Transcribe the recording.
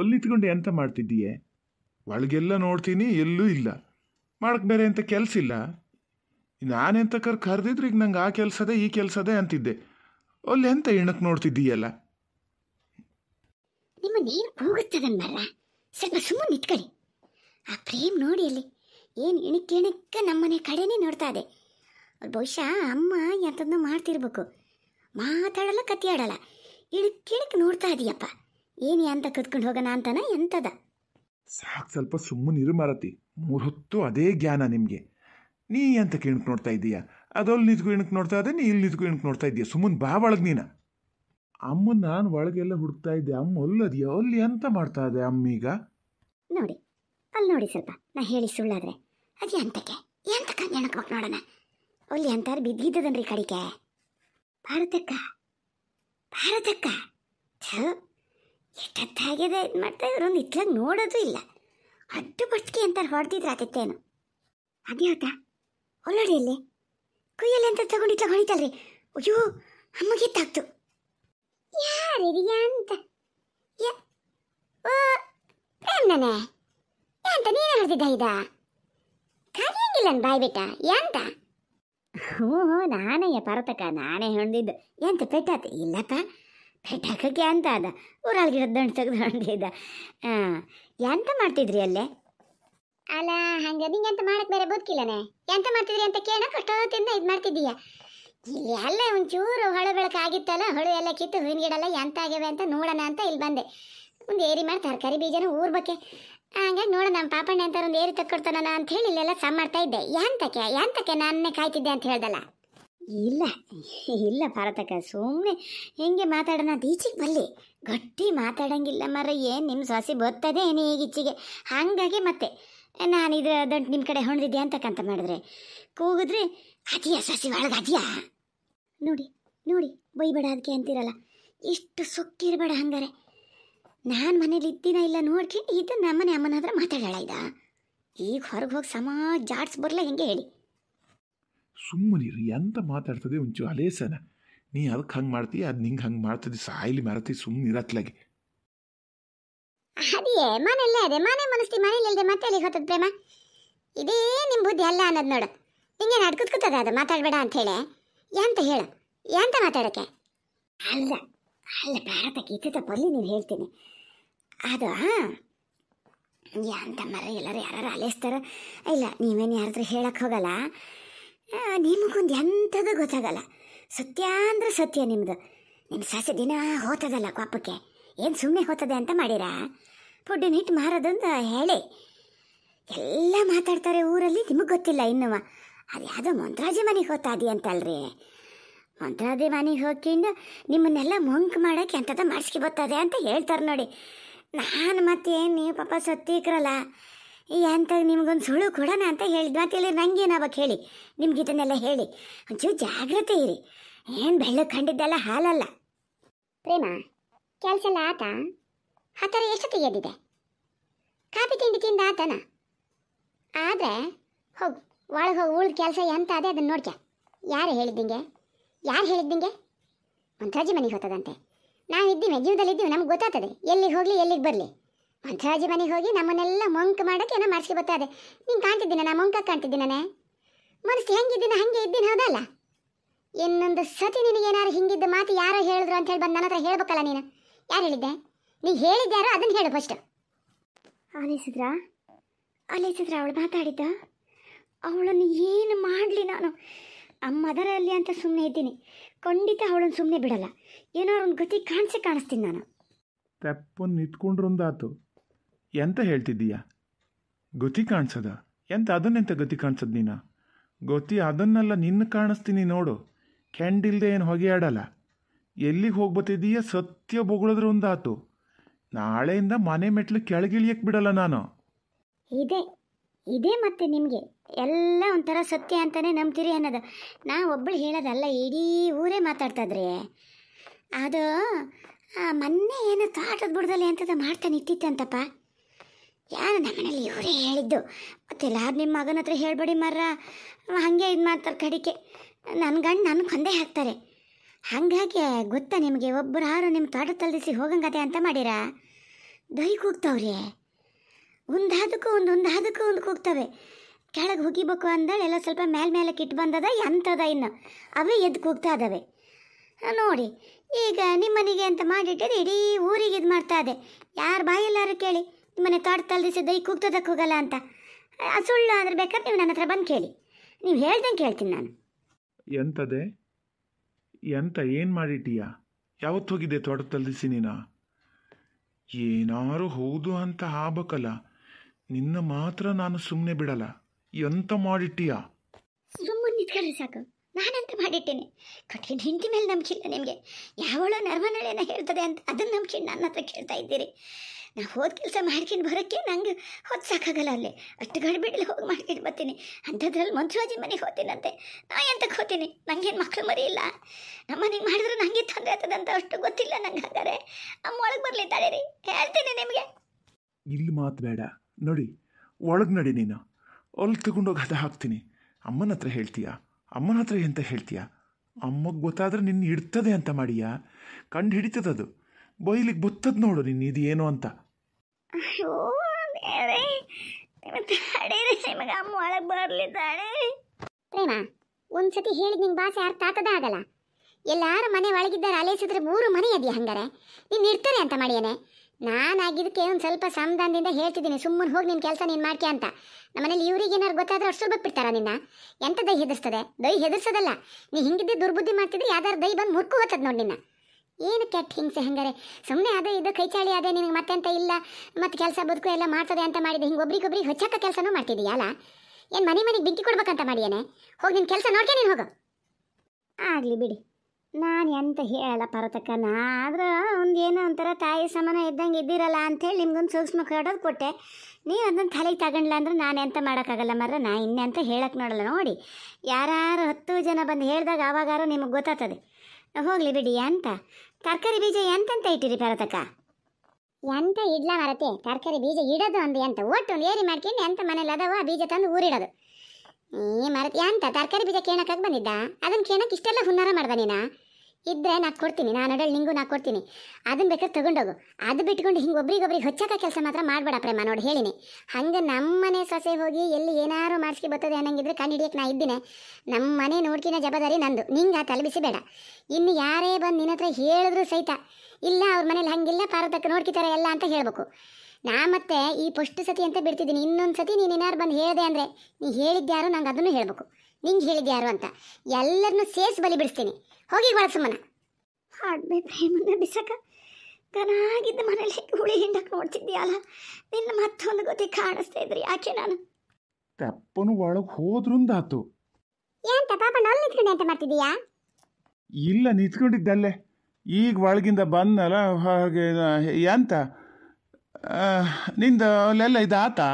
ಅಲ್ಲಿತ್ಕೊಂಡು ಎಂತ ಮಾಡ್ತಿದ್ದೀಯೆ ಒಳಗೆಲ್ಲ ನೋಡ್ತೀನಿ ಎಲ್ಲೂ ಇಲ್ಲ ಮಾಡಕ್ಕೆ ಬೇರೆ ಎಂಥ ಕೆಲಸ ಇಲ್ಲ ನಾನೆಂತ ಕರ್ ಕರೆದಿದ್ರೆ ಈಗ ನಂಗೆ ಆ ಕೆಲಸದೇ ಈ ಕೆಲಸದೇ ಅಂತಿದ್ದೆ ಅಲ್ಲಿ ಎಂತ ಹೆಣಕ್ಕೆ ನೋಡ್ತಿದ್ದೀಯಲ್ಲ ನಿಮ್ಮ ನೀರು ಕೂಗುತ್ತದನ್ನಲ್ಲ ಸ್ವಲ್ಪ ಸುಮ್ಮನೆ ನಿಂತ್ಕೊಳ್ಳಿ ಆ ಪ್ರೇಮ್ ನೋಡಿ ಅಲ್ಲಿ ಏನು ಇಣಕ್ಕಿಣಕ್ಕೆ ನಮ್ಮನೆ ಕಡೆನೇ ನೋಡ್ತಾ ಇದೆ ಬಹುಶಃ ಅಮ್ಮ ಎಂಥದ್ದು ಮಾಡ್ತಿರ್ಬೇಕು ಮಾತಾಡಲ್ಲ ಕತ್ತಿಯಾಡಲ್ಲ ಇಣಕ್ಕಿಣಕ್ಕೆ ನೋಡ್ತಾ ಇದೀಯಪ್ಪ ಏನಿ ಅಂತ ಕತ್ಕೊಂಡು ಹೋಗೋಣ ಅಂತಾನ ಎಂತದ ಸಾಕು ಸ್ವಲ್ಪ ಸುಮ್ಮನಿರು ಮಾರತಿ ಮೂರು ಹೊತ್ತು ಅದೇ ಜ್ಞಾನ ನಿಮಗೆ ನೀ ಅಂತ ಕಿಣಕ್ ನೋಡ್ತಾ ಇದ್ದೀಯಾ ಅದೊಲ್ಲಿ ನಿಂತ್ಕೊ ಇಣಕ್ ನೋಡ್ತಾ ಇದ್ದೆ ನೀ ಇಲ್ಲಿ ನಿಂತ್ಕೊ ಇಣಕ್ ನೋಡ್ತಾ ಇದೀಯ ಸುಮ್ಮನ್ ಬಾ ಒಳಗೆ ನೀನ ಅಮ್ಮ ನಾನು ಒಳಗೆಲ್ಲ ಹುಡುಕ್ತಾ ಇದ್ದೆ ಅಮ್ಮ ಒಲ್ಲದಿಯ ಅಲ್ಲಿ ಅಂತ ಮಾಡ್ತಾ ಇದೆ ಈಗ ನೋಡಿ ಅಲ್ಲಿ ನೋಡಿ ಸ್ವಲ್ಪ ನಾ ಹೇಳಿ ಸುಳ್ಳಾದ್ರೆ ಅದೇ ಅಂತಕ್ಕೆ ಎಂತಕ್ಕ ನೆನಕ್ ನೋಡೋಣ ಅಲ್ಲಿ ಅಂತಾರ ಬಿದ್ದಿದ್ದದನ್ರಿ ಕಡಿಕೆ ಭಾರತಕ್ಕ ಭಾರತಕ್ಕ ಥೂ ಎಷ್ಟೊತ್ತಾಗಿದೆ ಇದು ಮಾಡ್ತಾ ಇದ್ರು ನಿತ್ಲಾಗಿ ನೋಡೋದು ಇಲ್ಲ ಅಡ್ಡು ಬಟ್ಕೆ ಅಂತ ಹೊಡೆದಿದ್ರೆ ಆತಿತ್ತೇನು ಅದ್ಯಾವ್ದ ಒಳ್ಳೊಡಿ ಅಲ್ಲಿ ಕುಯ್ಯಲ್ಲಿ ಅಂತ ತಗೊಂಡು ಇಟ್ಲಾಗ ಹೊಡಿತಲ್ರಿ ಅಯ್ಯೋ ಅಮ್ಮಗೆ ಎತ್ತಾಗ್ತು ಯಾರಿದೆಯಾ ಅಂತ ಓ ಪ್ರೇಮ್ನನೆ ಯಾಂತ ನೀನೇ ಹೊಡೆದಿದ್ದ ಇದ ಕರೆಯಂಗಿಲ್ಲ ಬಾಯ್ ಬೇಟ ಯಾಂತ ಹ್ಞೂ ನಾನೇ ಪರತಕ ನಾನೇ ಹೊಂದಿದ್ದು ಎಂತ ಪೆಟ್ಟಾತ ಇಲ್ಲಪ್ಪ ಪೆಟ್ಟಾಕಕ್ಕೆ ಅಂತ ಅದ ಊರಲ್ಲಿ ದಂಡು ತೆಗೆದು ಹಾಂ ಎಂತ ಮಾಡ್ತಿದ್ರಿ ಅಲ್ಲೇ ಅಲ್ಲ ಹಂಗೆ ನಿಂಗೆ ಎಂತ ಮಾಡಕ್ಕೆ ಬೇರೆ ಬದುಕಿಲ್ಲನೆ ಎಂತ ಮಾಡ್ತಿದ್ರಿ ಅಂತ ಕೇಳಕ್ಕೆ ಅಷ್ಟೊತ್ತಿಂದ ಇದು ಮಾಡ್ತಿದ್ದೀಯ ಇಲ್ಲಿ ಅಲ್ಲೇ ಒಂಚೂರು ಹೊಳೆ ಬೆಳಕಾಗಿತ್ತಲ್ಲ ಹೊಳೆ ಎಲ್ಲ ಕಿತ್ತು ಹೂವಿನ ಗಿಡ ಎಲ್ಲ ಎಂತ ಆಗ್ಯವೆ ಅಂತ ನೋಡೋಣ ಅಂತ ಇಲ್ಲಿ ಬಂದೆ ಒಂದು ಏರಿ ಮಾಡಿ ತರಕಾರಿ ಬೀಜನ ಬಗ್ಗೆ ಹಂಗಾಗಿ ನೋಡ ನಮ್ಮ ಪಾಪಣ್ಣ ಅಂತ ಒಂದು ಏರಿ ತಕ್ಕೊಡ್ತಾನಲ್ಲ ಅಂತ ಹೇಳಿ ಇಲ್ಲೆಲ್ಲ ಸಹ ಮಾಡ್ತಾ ಇದ್ದೆ ಎಂತಕ್ಕೆ ಎಂತಕ್ಕೆ ನಾನೇ ಕಾಯ್ತಿದ್ದೆ ಅಂತ ಹೇಳ್ದಲ್ಲ ಇಲ್ಲ ಇಲ್ಲ ಭಾರತಕ್ಕ ಸುಮ್ಮನೆ ಹೆಂಗೆ ಮಾತಾಡೋಣ ಈಚಿಗೆ ಬಲ್ಲಿ ಗಟ್ಟಿ ಮಾತಾಡಂಗಿಲ್ಲ ಮರ ಏನು ನಿಮ್ಮ ಸೊಸೆ ಬರ್ತದೆ ಏನೇ ಈಗೀಚಿಗೆ ಹಾಗಾಗಿ ಮತ್ತೆ ನಾನು ಇದು ದಂಟು ನಿಮ್ಮ ಕಡೆ ಹೊಣದಿದ್ದೆ ಅಂತಕ್ಕಂತ ಮಾಡಿದ್ರೆ ಕೂಗಿದ್ರೆ ಅದಿಯಾ ಸೊಸೆ ಒಳಗೆ ಅದಿಯಾ ನೋಡಿ ನೋಡಿ ಬೈಬೇಡ ಅದಕ್ಕೆ ಅಂತಿರಲ್ಲ ಎಷ್ಟು ಸೊಕ್ಕಿರಬೇಡ ಹಂಗಾರೆ ನಾನು ಮನೇಲಿ ಇದ್ದೀನ ಇಲ್ಲ ನೋಡ್ಕೊಂಡು ಇದು ನಮ್ಮನೆ ಅಮ್ಮನ ಹತ್ರ ಮಾತಾಡೋಳ ಈಗ ಹೊರಗೆ ಹೋಗಿ ಸಮ ಜಾಡ್ಸ್ ಬರಲ್ಲ ಹೆಂಗೆ ಹೇಳಿ ಸುಮ್ಮನಿರಿ ಅಂತ ಮಾತಾಡ್ತದೆ ಒಂಚೂರು ಅಲೇಸನ ನೀ ಅದಕ್ಕೆ ಹಂಗೆ ಮಾಡ್ತೀಯ ಅದು ನಿಂಗೆ ಹಂಗೆ ಮಾಡ್ತದೆ ಸಾಯಿಲಿ ಮರತಿ ಸುಮ್ಮನೆ ಇರತ್ಲಾಗೆ ಅದೇ ಮನೆಯಲ್ಲೇ ಅದೇ ಮನೆ ಮನಸ್ತಿ ಮನೇಲಿ ಇಲ್ಲದೆ ಮತ್ತೆ ಅಲ್ಲಿಗೆ ಹೋತದ ಪ್ರೇಮ ಇದೇ ನಿಮ್ಮ ಬುದ್ಧಿ ಅಲ್ಲ ಅನ್ನೋದು ನೋಡು ನಿಂಗೆ ಅಡ್ಕುತ್ ಕೂತದ ಅದು ಮಾತಾಡಬೇಡ ಅಂತ ಹೇಳಿ ಯಾಂತ ಹೇಳು ಯಾಂತ ಮಾತಾಡಕ್ಕೆ ಅಲ್ಲ ಅಲ್ಲ ಭಾರತಕ್ಕೆ ಇತ್ತ ತಪ್ಪಲ್ಲಿ ನೀನು ಹೇಳ್ತೀನಿ ಅದು ಯಾಂತ ಮರ ಎಲ್ಲರೂ ಯಾರು ಅಲೇಸ್ತಾರ ಇಲ್ಲ ನೀವೇನು ಯಾರತ್ರ ಹೇಳಕ್ಕೆ ಹೋಗಲ್ಲ ನಿಮಗೊಂದು ಎಂಥದ್ದು ಗೊತ್ತಾಗಲ್ಲ ಸತ್ಯ ಅಂದ್ರೆ ಸತ್ಯ ನಿಮ್ದು ನಿಮ್ಮ ಸಸೆ ದಿನ ಹೋತದಲ್ಲ ಕಾಪಕ್ಕೆ ಏನು ಸುಮ್ಮನೆ ಹೋತದೆ ಅಂತ ಮಾಡಿರಾ ಫುಡ್ಡಿನ ಹಿಟ್ಟು ಮಾರೋದೊಂದು ಹೇಳಿ ಎಲ್ಲ ಮಾತಾಡ್ತಾರೆ ಊರಲ್ಲಿ ನಿಮಗೆ ಗೊತ್ತಿಲ್ಲ ಇನ್ನುವ ಅದು ಯಾವುದೋ ಮಂತ್ರಾಜಿ ಮನೆಗೆ ಹೋತಾದಿ ಅಂತಲ್ರಿ ಮಂತ್ರಾದಿ ಮನೆಗೆ ಹೋಗಿಂದು ನಿಮ್ಮನ್ನೆಲ್ಲ ಮಂಕ್ ಮಾಡೋಕ್ಕೆ ಎಂಥದ್ದು ಮಾಡಿಸ್ಕಿ ಬರ್ತದೆ ಅಂತ ಹೇಳ್ತಾರೆ ನೋಡಿ ನಾನು ಮತ್ತೇನು ನೀವು ಪಾಪ ಸತ್ತಿಕ್ರಲ್ಲ ಅಂತ ನಿಮ್ಗೊಂದು ಸುಳ್ಳು ಕೊಡೋಣ ಅಂತ ಹೇಳಿದ್ವ ನಂಗೆ ನಂಗೇನಾವಾಗ ಹೇಳಿ ನಿಮ್ಗೆ ಇದನ್ನೆಲ್ಲ ಹೇಳಿ ಒಂಚೂರು ಜಾಗ್ರತೆ ಇರಿ ಏನು ಬೆಳ್ಳಗೆ ಕಂಡಿದ್ದೆಲ್ಲ ಹಾಲಲ್ಲ ಪ್ರೇಮ ಕೆಲಸ ಎಲ್ಲ ಆತ ಆ ಥರ ಎಷ್ಟು ಕಾಪಿ ಕಾಫಿ ತಿಂಡಿ ತಿಂದ ಆತನ ಆದರೆ ಹೋಗು ಒಳಗೆ ಹೋಗಿ ಉಳ್ ಕೆಲಸ ಎಂತ ಅದೇ ಅದನ್ನು ನೋಡ್ಕ ಯಾರು ಹೇಳಿದ್ದಿಂಗೆ ಯಾರು ಹೇಳಿದ್ದಿಂಗೆ ಒಂದು ರಜೆ ಮನೆಗೆ ಹೋಗ್ತದಂತೆ ನಾವು ಇದ್ದೀವಿ ಜೀವದಲ್ಲಿ ಇದ್ದೀವಿ ನಮ್ಗೆ ಗೊತ್ತಾಗ್ತದೆ ಎಲ್ಲಿಗೆ ಹೋಗಲಿ ಎಲ್ಲಿಗೆ ಬರಲಿ ಮಂತ್ರಾಜಿ ಮನೆಗೆ ಹೋಗಿ ನಮ್ಮನ್ನೆಲ್ಲ ಮೊಂಕ್ ಮಾಡೋಕೆ ಏನೋ ಮಾಡಿಸಿ ಬರ್ತಾರೆ ನೀನು ಕಾಣ್ತಿದ್ದೀನ ನಾ ಮೊಂಕ ಕಾಣ್ತಿದ್ದೀನೇ ಮನಸ್ಸು ಹೆಂಗಿದ್ದೀನ ಹಂಗೆ ಇದ್ದೀನಿ ಹೌದಲ್ಲ ಇನ್ನೊಂದು ಸತಿ ನಿನಗೇನಾದ್ರು ಹಿಂಗಿದ್ದ ಮಾತು ಯಾರೋ ಹೇಳಿದ್ರು ಅಂತ ಹೇಳಿ ಬಂದು ನನ್ನ ಹತ್ರ ಹೇಳ್ಬೇಕಲ್ಲ ನೀನು ಯಾರು ಹೇಳಿದ್ದೆ ನೀನು ಹೇಳಿದ್ಯಾರೋ ಅದನ್ನು ಹೇಳು ಫಸ್ಟ್ ಆಲಿಸಿದ್ರಾ ಆಲಿಸಿದ್ರ ಅವಳು ಮಾತಾಡಿದ್ದ ಅವಳನ್ನು ಏನು ಮಾಡಲಿ ನಾನು ಅದರಲ್ಲಿ ಅಂತ ಸುಮ್ಮನೆ ಇದ್ದೀನಿ ಖಂಡಿತ ಅವಳನ್ನು ಸುಮ್ಮನೆ ಬಿಡಲ್ಲ ಏನೋ ಒಂದು ಗತಿ ಕಾಣಿಸಿ ಕಾಣಿಸ್ತೀನಿ ನಾನು ತಪ್ಪನ್ನು ನಿಂತ್ಕೊಂಡ್ರೊಂದಾತು ಎಂತ ಹೇಳ್ತಿದ್ದೀಯಾ ಗತಿ ಕಾಣಿಸದ ಎಂತ ಅದನ್ನೆಂತ ಗತಿ ಕಾಣಿಸದ್ ನೀನ ಗತಿ ಅದನ್ನೆಲ್ಲ ನಿನ್ನ ಕಾಣಿಸ್ತೀನಿ ನೋಡು ಕೆಂಡಿಲ್ದೆ ಏನು ಹೊಗೆ ಆಡಲ್ಲ ಎಲ್ಲಿಗೆ ಹೋಗ್ಬತ್ತಿದೀಯ ಸತ್ಯ ಬೊಗಳಿದ್ರೆ ಒಂದಾತು ನಾಳೆಯಿಂದ ಮನೆ ಮೆಟ್ಲು ಕೆಳಗಿಳಿಯಕ್ಕೆ ಬಿಡಲ್ಲ ನಾನು ಇದೇ ಇದೇ ಮತ್ತೆ ನಿಮಗೆ ಎಲ್ಲ ಒಂಥರ ಸತ್ಯ ಅಂತಾನೆ ನಂಬ್ತೀರಿ ಅನ್ನೋದು ನಾ ಒಬ್ಬಳು ಹೇಳೋದಲ್ಲ ಇಡೀ ಊರೇ ಮಾತಾಡ್ತದ್ರಿ ಅದು ಮೊನ್ನೆ ಏನು ತಾಟದ ಬಿಡ್ದಲ್ಲ ಅಂತದ ಮಾಡ್ತಾನೆ ಇತ್ತಿತ್ತಂತಪ್ಪ ಯಾರು ನಮ್ಮನೇಲಿ ಇವರೇ ಹೇಳಿದ್ದು ಮತ್ತೆಲ್ಲಾರು ನಿಮ್ಮ ಮಗನ ಹತ್ರ ಹೇಳಬೇಡಿ ಮರ್ರ ಹಾಗೆ ಇದು ಮಾಡ್ತಾರೆ ಕಡಿಕೆ ನನ್ನ ಗಂಡು ನನ್ನ ಕೊಂದೇ ಹಾಕ್ತಾರೆ ಹಾಗಾಗಿ ಗೊತ್ತಾ ನಿಮಗೆ ಒಬ್ಬರು ಹಾರು ನಿಮ್ಮ ತೋಟ ತಲ್ದಿಸಿ ಹೋಗಂಗತೆ ಅಂತ ಮಾಡಿರಾ ದೈ ಕೂಗ್ತಾವ್ರಿ ಒಂದು ಹದಕ್ಕೂ ಒಂದು ಒಂದು ಒಂದು ಕೂಗ್ತವೆ ಕೆಳಗೆ ಹೋಗಿಬೇಕು ಅಂದಳೆ ಎಲ್ಲ ಸ್ವಲ್ಪ ಮ್ಯಾಲ ಮೇಲೆ ಕಿಟ್ಟು ಬಂದದ ಎಂಥದ ಇನ್ನು ಅವೇ ಎದ್ದು ಕೂಗ್ತಾ ಇದ್ದಾವೆ ನೋಡಿ ಈಗ ನಿಮ್ಮನಿಗೆ ಅಂತ ಮಾಡಿಟ್ಟರೆ ಇಡೀ ಊರಿಗೆ ಇದು ಮಾಡ್ತಾ ಇದೆ ಯಾರು ಬಾಯಿಲ್ಲಾರು ಕೇಳಿ ನಿಮ್ಮನೆ ತೋಟದಲ್ಲಿ ದೈ ಕೂಗ್ತೋದಕ್ಕೆ ಹೋಗಲ್ಲ ಅಂತ ಸುಳ್ಳು ಅಂದ್ರೆ ಬೇಕಾದ್ರೆ ನೀವು ನನ್ನ ಹತ್ರ ಬಂದು ಕೇಳಿ ನೀವು ಹೇಳ್ದಂಗೆ ಕೇಳ್ತೀನಿ ನಾನು ಎಂತದೆ ಎಂತ ಏನು ಮಾಡಿಟ್ಟೀಯ ಯಾವತ್ತು ಹೋಗಿದ್ದೆ ತೋಟದಲ್ಲಿ ತಲ್ದಿಸಿ ನೀನು ಏನಾರು ಹೌದು ಅಂತ ಆಗ್ಬೇಕಲ್ಲ ನಿನ್ನ ಮಾತ್ರ ನಾನು ಸುಮ್ಮನೆ ಬಿಡಲ್ಲ ಎಂತ ಮಾಡಿಟ್ಟಿಯಾ ಸುಮ್ಮನೆ ಸಾಕು ನಾನಂತ ಮಾಡಿಟ್ಟೇನೆ ಕಟ್ಟಿನ ಹೆಂಡತಿ ಮೇಲೆ ನಂಬಿಕೆ ಇಲ್ಲ ನಿಮಗೆ ಯಾವಳ ನರ್ಮನಳೆನ ಹೇಳ್ತದೆ ಅಂತ ಅದನ್ನ ನಂಬಿಕೆ ನನ್ನ ಹತ್ರ ಕೇಳ್ತಾ ಇದ್ದೀರಿ ನಾ ಹೋದ ಕೆಲಸ ಮಾಡ್ಕೊಂಡು ಬರೋಕ್ಕೆ ನಂಗೆ ಹೊತ್ತು ಸಾಕಾಗಲ್ಲ ಅಲ್ಲೇ ಅಷ್ಟು ಗಡ್ಬಿಡಲಿ ಹೋಗಿ ಮಾಡ್ಕೊಂಡು ಬರ್ತೀನಿ ಅಂಥದ್ರಲ್ಲಿ ಮಂಜುರಾಜಿ ಮನೆಗೆ ಹೋಗ್ತೀನಂತೆ ನಾ ಎಂತಕ್ಕೆ ಹೋಗ್ತೀನಿ ನಂಗೇನು ಮಕ್ಕಳು ಮರಿ ಇಲ್ಲ ನಮ್ಮ ಮನೆಗೆ ಮಾಡಿದ್ರೆ ನನಗೆ ತೊಂದರೆ ಆಗ್ತದಂತ ಅಷ್ಟು ಗೊತ್ತಿಲ್ಲ ನಂಗೆ ಹಾಗಾದ್ರೆ ಅಮ್ಮ ಒಳಗೆ ಬರಲಿ ತಡೀರಿ ಹೇಳ್ತೀನಿ ನಿಮಗೆ ಇಲ್ಲಿ ಮಾತು ಬೇಡ ನೋಡಿ ಒಳಗೆ ನಡಿ ನೀನು ಅಲ್ಲಿ ತಗೊಂಡೋಗಿ ಹದ ಹಾಕ್ತೀನಿ ಅಮ್ಮನ ಹತ್ರ ಹೇಳ್ತೀಯ ಅಮ್ಮನ ಹತ್ರ ಎಂತ ಹೇಳ್ತೀಯ ಅಮ್ಮಗೆ ಗೊತ್ತಾದ್ರೆ ನಿನ್ನ ಇಡ್ತದೆ ಅಂತ ಮಾಡಿಯಾ ಕಂಡು ಹಿಡಿತದದು ಬೈಲಿಗೆ ಬುತ್ತದ ನೋಡು ನಿನ್ನ ಇದು ಏನು ಅಂತ ಅಯ್ಯೋ ದೇವ್ರೆ ತಡೀರಿ ನಿಮಗೆ ಅಮ್ಮ ಒಳಗೆ ಬರಲಿ ತಡೀರಿ ಪ್ರೇಮ ಒಂದ್ಸತಿ ಹೇಳಿದ ನಿಂಗೆ ಭಾಷೆ ಅರ್ಥ ಆಗ್ತದ ಆಗಲ್ಲ ಎಲ್ಲಾರು ಮನೆ ಒಳಗಿದ್ದಾರೆ ಅಲೆಸಿದ್ರೆ ಮೂರು ಮನೆ ಇದೆಯಾ ಹಂಗಾರೆ ನೀನು ಇರ್ತಾರೆ ಅಂತ ನಾನು ನಾನಾಗಿದ್ದಕ್ಕೆ ಒಂದು ಸ್ವಲ್ಪ ಸಮಧಾನದಿಂದ ಹೇಳ್ತಿದ್ದೀನಿ ಸುಮ್ಮನೆ ಹೋಗಿ ನಿನ್ನ ಕೆಲಸ ನೀನು ಮಾಡ್ಕೆ ಅಂತ ನಮ್ಮನೇಲಿ ಇವ್ರಿಗೆ ಏನಾದ್ರು ಗೊತ್ತಾದ್ರೆ ಅಷ್ಟು ಸುಲಭಕ್ಕೆ ಬಿಡ್ತಾರ ನಿನ್ನ ಎಂತ ದೈ ಹೆದರ್ಸ್ತದೆ ದೈ ಹೆದರ್ಸೋದಲ್ಲ ನೀ ಹಿಂಗಿದ್ದೆ ದುರ್ಬುದ್ಧಿ ಮಾಡ್ತಿದ್ರೆ ಯಾವ್ದಾರು ದೈ ಬಂದು ಮುರ್ಕೋ ಹೋಗ್ತದೆ ನೋಡಿ ನಿನ್ನ ಏನು ಕೆಟ್ಟ ಹಿಂಸೆ ಹಂಗಾರೆ ಸುಮ್ಮನೆ ಅದು ಇದು ಕೈಚಾಳಿ ಅದೇ ನಿಮಗೆ ಮತ್ತೆಂತ ಇಲ್ಲ ಮತ್ತೆ ಕೆಲಸ ಬದುಕು ಎಲ್ಲ ಮಾಡ್ತದೆ ಅಂತ ಮಾಡಿದೆ ಹಿಂಗೆ ಒಬ್ರಿಗೊಬ್ರಿಗೆ ಹೊಚ್ಚಕ್ಕ ಕೆಲಸನೂ ಮಾಡ್ತಿದೀಯಲ್ಲ ಏನು ಮನೆ ಮನೆಗೆ ಬೆಂಕಿ ಕೊಡ್ಬೇಕಂತ ಮಾಡಿಯೇನೆ ಹೋಗಿ ನಿನ್ನ ಕೆಲಸ ನೋಡ್ಕೆ ನೀನು ಹೋಗು ಆಗಲಿ ಬಿಡಿ ನಾನು ಎಂತ ಹೇಳಲ್ಲ ಪರತಕ್ಕ ಆದರೂ ಒಂದು ಏನೋ ಒಂಥರ ತಾಯಿ ಸಮಾನ ಇದ್ದಂಗೆ ಇದ್ದಿರಲ್ಲ ಅಂತೇಳಿ ನಿಮ್ಗೊಂದು ಸೂಕ್ಷ್ಮ ಕೊಡೋದು ಕೊಟ್ಟೆ ನೀವು ಅದನ್ನು ತಲೆಗೆ ತಗೊಂಡ್ಲ ಅಂದ್ರೆ ನಾನು ಎಂತ ಮಾಡೋಕ್ಕಾಗಲ್ಲ ಮರ ನಾ ಇನ್ನೆಂತ ಹೇಳಕ್ಕೆ ನೋಡಲ್ಲ ನೋಡಿ ಯಾರು ಹತ್ತು ಜನ ಬಂದು ಹೇಳಿದಾಗ ಆವಾಗಾರ ನಿಮಗೆ ಗೊತ್ತಾಗ್ತದೆ ಹೋಗ್ಲಿ ಬಿಡಿ ಎಂತ ತರಕಾರಿ ಬೀಜ ಎಂತಂತ ಇಟ್ಟಿರಿ ಪರತಕ್ಕ ಎಂತ ಇಡ್ಲಾ ಮರತೆ ತರಕಾರಿ ಬೀಜ ಇಡೋದು ಒಂದು ಎಂತ ಒಟ್ಟು ಏರಿ ಮಾಡ್ಕೊಂಡು ಎಂತ ಮನೇಲಿ ಅದಾವ ಬೀಜ ತಂದು ಊರಿಡೋದು ಏ ಮರತೆ ಎಂತ ತರಕಾರಿ ಬೀಜ ಕೇಳಕ್ಕಾಗಿ ಬಂದಿದ್ದ ಅದನ್ನ ಕೇಣಕ್ಕೆ ಇಷ್ಟೆಲ್ಲ ಹುನ್ನಾರ ಮಾಡ್ದ ನೀನಾ ಇದ್ರೆ ನಾ ಕೊಡ್ತೀನಿ ನಾನು ಅಡಲ್ ನಿಂಗೂ ನಾ ಕೊಡ್ತೀನಿ ಅದನ್ನ ಬೇಕಾದ್ರೆ ತಗೊಂಡೋಗು ಅದು ಬಿಟ್ಕೊಂಡು ಹಿಂಗೆ ಒಬ್ರಿಗೊಬ್ರಿಗೆ ಹೊಚ್ಚಾಕ ಕೆಲಸ ಮಾತ್ರ ಮಾಡಬೇಡ ಪ್ರೇಮ ನೋಡಿ ಹೇಳಿನಿ ಹಂಗೆ ನಮ್ಮನೆ ಸೊಸೆ ಹೋಗಿ ಎಲ್ಲಿ ಏನಾರು ಮಾಡಿಸ್ಕಿ ಬರ್ತದೆ ಅನ್ನಂಗಿದ್ರೆ ಕಣ್ಣು ಹಿಡಿಯಕ್ಕೆ ನಾ ಇದ್ದೀನಿ ನಮ್ಮ ಮನೆ ನೋಡ್ಕಿನ ಜವಾಬ್ದಾರಿ ನಂದು ನಿಂಗೆ ತಲುಪಿಸಿ ಬೇಡ ಇನ್ನು ಯಾರೇ ಬಂದು ನಿನ್ನ ಹತ್ರ ಹೇಳಿದ್ರು ಸಹಿತ ಇಲ್ಲ ಅವ್ರ ಮನೇಲಿ ಹಂಗಿಲ್ಲ ಪಾರ್ವತಕ್ಕೆ ನೋಡ್ಕಿತಾರೆ ಎಲ್ಲ ಅಂತ ಹೇಳಬೇಕು ನಾ ಮತ್ತೆ ಈ ಫಸ್ಟ್ ಸತಿ ಅಂತ ಬಿಡ್ತಿದ್ದೀನಿ ಇನ್ನೊಂದು ಸತಿ ನೀನು ಏನಾರು ಬಂದು ಹೇಳಿದೆ ಅಂದರೆ ನೀ ಹೇಳಿದ್ದ್ಯಾರು ನಂಗೆ ಅದನ್ನು ಹೇಳಬೇಕು ನಿಂಗೆ ಹೇಳಿದ ಯಾರು ಅಂತ ಎಲ್ಲರನ್ನೂ ಸೇಸ್ ಬಲಿ ಬಿಡಿಸ್ತೀನಿ ಹೋಗಿ ಬಳಸಮ್ಮನ ಸುಮ್ಮನ ಹಾಡ್ಬೇ ಪ್ರೇಮನ ಬಿಸಕ ಚೆನ್ನಾಗಿದ್ದ ಮನೇಲಿ ಹುಳಿ ಹಿಂಡಕ್ಕೆ ನೋಡ್ತಿದ್ದೀಯಲ್ಲ ನಿನ್ನ ಮತ್ತೊಂದು ಗೊತ್ತಿ ಕಾಣಿಸ್ತಾ ಇದ್ರಿ ಯಾಕೆ ನಾನು ತಪ್ಪನು ಒಳಗೆ ಹೋದ್ರಂದಾತು ಏನ್ ಪಾಪ ನಲ್ಲಿ ನಿಂತ್ಕೊಂಡು ಅಂತ ಇಲ್ಲ ನಿಂತ್ಕೊಂಡಿದ್ದಲ್ಲೇ ಈಗ ಒಳಗಿಂದ ಬಂದಲ್ಲ ಹಾಗೆ ಎಂತ ನಿಂದ ಅಲ್ಲೆಲ್ಲ ಇದಾತಾ